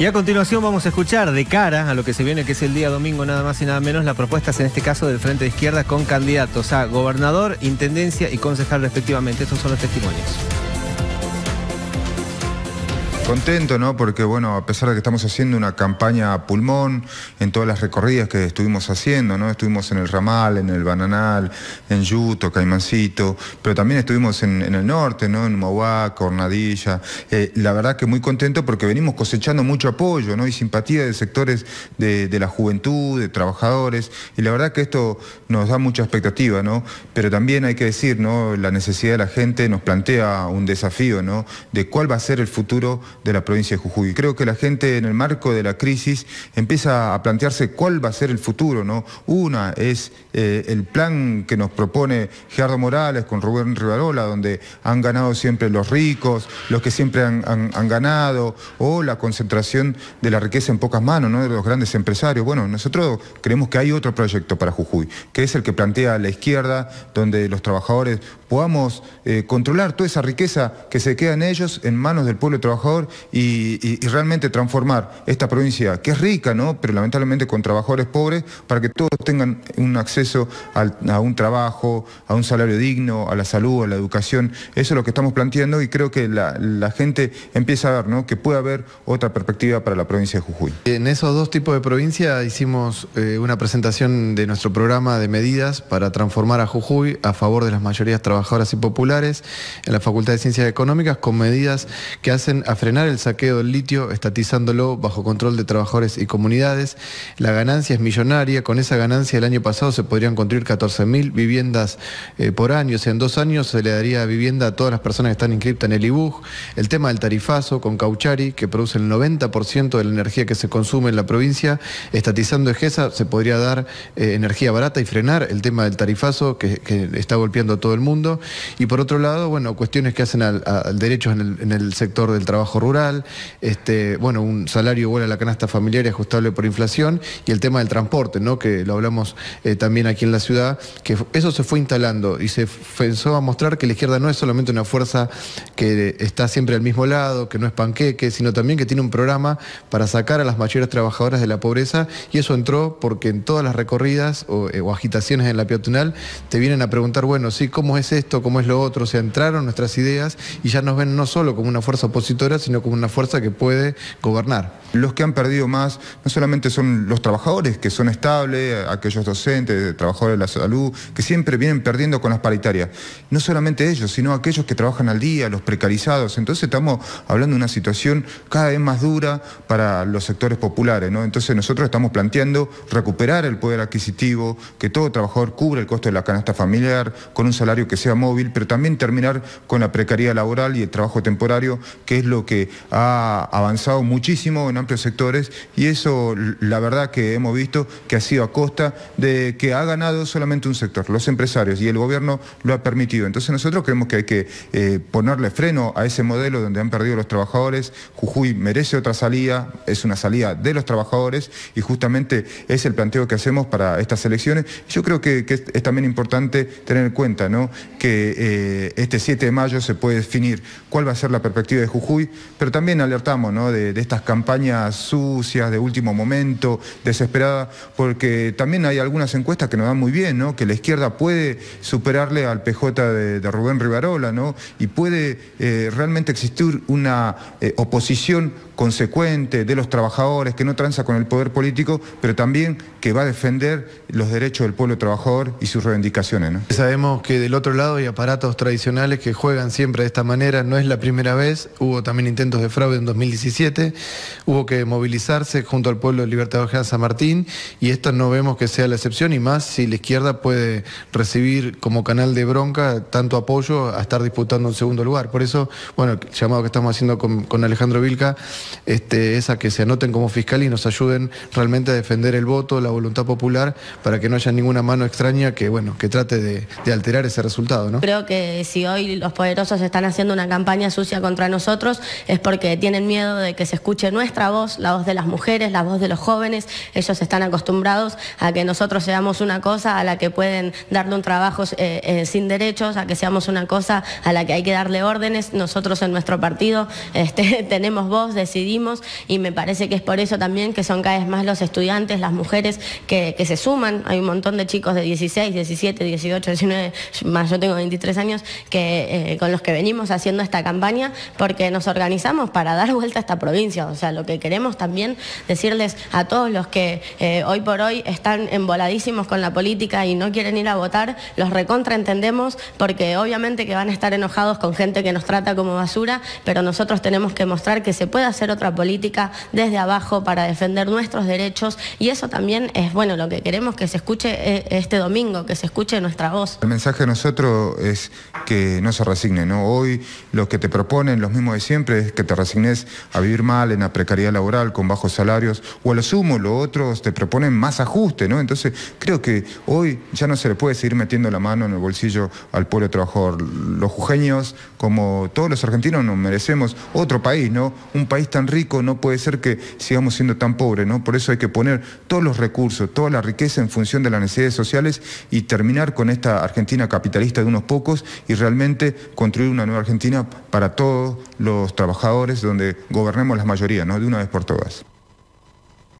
Y a continuación vamos a escuchar de cara a lo que se viene, que es el día domingo, nada más y nada menos, las propuestas en este caso del Frente de Izquierda con candidatos a gobernador, intendencia y concejal respectivamente. Estos son los testimonios contento, ¿no? Porque, bueno, a pesar de que estamos haciendo una campaña a pulmón en todas las recorridas que estuvimos haciendo, ¿no? Estuvimos en el Ramal, en el Bananal, en Yuto, Caimancito, pero también estuvimos en, el norte, ¿no? En Mauá, Cornadilla. Eh, la verdad que muy contento porque venimos cosechando mucho apoyo, ¿no? Y simpatía de sectores de, de la juventud, de trabajadores, y la verdad que esto nos da mucha expectativa, ¿no? Pero también hay que decir, ¿no? La necesidad de la gente nos plantea un desafío, ¿no? De cuál va a ser el futuro de la provincia de Jujuy. Creo que la gente en el marco de la crisis empieza a plantearse cuál va a ser el futuro. ¿no? Una es eh, el plan que nos propone Gerardo Morales con Rubén Rivarola, donde han ganado siempre los ricos, los que siempre han, ganado, o la concentración de la riqueza en pocas manos, ¿no? de los grandes empresarios. Bueno, nosotros creemos que hay otro proyecto para Jujuy, que es el que plantea la izquierda, donde los trabajadores podamos eh, controlar toda esa riqueza que se queda en ellos, en manos del pueblo trabajador, y, realmente transformar esta provincia, que es rica, ¿no? pero lamentablemente con trabajadores pobres, para que todos tengan un acceso a un trabajo, a un salario digno, a la salud, a la educación. Eso es lo que estamos planteando y creo que la, gente empieza a ver que puede haber otra perspectiva para la provincia de Jujuy. En esos dos tipos de provincia hicimos eh, una presentación de nuestro programa de medidas para transformar a Jujuy a favor de las mayorías trabajadoras y populares en la Facultad de Ciencias Económicas con medidas que hacen a frenar el saqueo del litio, estatizándolo bajo control de trabajadores y comunidades. La ganancia es millonaria. Con esa ganancia el año pasado se podrían construir 14.000 viviendas eh, por año. O en dos años se le daría vivienda a todas las personas que están inscritas en el IBUG. El tema del tarifazo con Cauchari, que produce el 90% de la energía que se consume en la provincia. Estatizando EGESA se podría dar eh, energía barata y frenar el tema del tarifazo que, está golpeando a todo el mundo. Y por otro lado, bueno, cuestiones que hacen al, derecho en el sector del trabajo rural este, bueno, un salario igual a la canasta familiar y ajustable por inflación, y el tema del transporte, ¿no? Que lo hablamos eh, también aquí en la ciudad, que eso se fue instalando y se pensó a mostrar que la izquierda no es solamente una fuerza que está siempre al mismo lado, que no es panqueque, sino también que tiene un programa para sacar a las mayores trabajadoras de la pobreza, y eso entró porque en todas las recorridas o, eh, agitaciones en la peatonal te vienen a preguntar, bueno, sí, ¿cómo es esto? ¿Cómo es lo otro? se entraron nuestras ideas y ya nos ven no solo como una fuerza opositora, sino como una fuerza que puede gobernar. Los que han perdido más no solamente son los trabajadores, que son estables, aquellos docentes, trabajadores de la salud, que siempre vienen perdiendo con las paritarias. No solamente ellos, sino aquellos que trabajan al día, los precarizados. Entonces estamos hablando de una situación cada vez más dura para los sectores populares. ¿no? Entonces nosotros estamos planteando recuperar el poder adquisitivo, que todo trabajador cubra el costo de la canasta familiar, con un salario que sea móvil, pero también terminar con la precariedad laboral y el trabajo temporario, que es lo que ha avanzado muchísimo en amplios sectores y eso la verdad que hemos visto que ha sido a costa de que ha ganado solamente un sector, los empresarios, y el gobierno lo ha permitido. Entonces nosotros creemos que hay que eh, ponerle freno a ese modelo donde han perdido los trabajadores. Jujuy merece otra salida, es una salida de los trabajadores y justamente es el planteo que hacemos para estas elecciones. Yo creo que, es, también importante tener en cuenta ¿no? que eh, este 7 de mayo se puede definir cuál va a ser la perspectiva de Jujuy, pero también alertamos ¿no? de, estas campañas sucias, de último momento, desesperadas, porque también hay algunas encuestas que nos dan muy bien, ¿no? que la izquierda puede superarle al PJ de, Rubén Rivarola, ¿no? y puede eh, realmente existir una eh, oposición consecuente de los trabajadores, que no tranza con el poder político, pero también que va a defender los derechos del pueblo trabajador y sus reivindicaciones. Sabemos que del otro lado hay aparatos tradicionales que juegan siempre de esta manera, no es la primera vez, hubo también intentos de fraude en 2017, hubo que movilizarse junto al pueblo libertador de San Martín y esto no vemos que sea la excepción y más si la izquierda puede recibir como canal de bronca tanto apoyo a estar disputando un segundo lugar. Por eso, bueno, el llamado que estamos haciendo con, con Alejandro Vilca, este, es que se anoten como fiscal y nos ayuden realmente a defender el voto, la voluntad popular, para que no haya ninguna mano extraña que, bueno, que trate de, alterar ese resultado. ¿no? Creo que si hoy los poderosos están haciendo una campaña sucia contra nosotros es porque tienen miedo de que se escuche nuestra voz, la voz de las mujeres, la voz de los jóvenes. Ellos están acostumbrados a que nosotros seamos una cosa a la que pueden darle un trabajo eh, eh, sin derechos, a que seamos una cosa a la que hay que darle órdenes. Nosotros en nuestro partido este, tenemos voz, decir, y me parece que es por eso también que son cada vez más los estudiantes, las mujeres que, se suman. Hay un montón de chicos de 16, 17, 18, 19, más yo tengo 23 años, que, eh, con los que venimos haciendo esta campaña porque nos organizamos para dar vuelta a esta provincia. O sea, lo que queremos también decirles a todos los que eh, hoy por hoy están emboladísimos con la política y no quieren ir a votar, los recontra recontraentendemos porque obviamente que van a estar enojados con gente que nos trata como basura, pero nosotros tenemos que mostrar que se puede hacer otra política desde abajo para defender nuestros derechos y eso también es bueno lo que queremos que se escuche eh, este domingo, que se escuche nuestra voz. El mensaje de nosotros es que no se resigne, ¿no? Hoy lo que te proponen los mismos de siempre es que te resignes a vivir mal, en la precariedad laboral, con bajos salarios, o a lo sumo, los otros te proponen más ajuste, ¿no? Entonces creo que hoy ya no se le puede seguir metiendo la mano en el bolsillo al pueblo trabajador. Los jujeños, como todos los argentinos, nos merecemos otro país, ¿no? Un país tan rico no puede ser que sigamos siendo tan pobres, ¿no? Por eso hay que poner todos los recursos, toda la riqueza en función de las necesidades sociales y terminar con esta Argentina capitalista de unos pocos y realmente construir una nueva Argentina para todos los trabajadores donde gobernemos las mayorías, ¿no? De una vez por todas.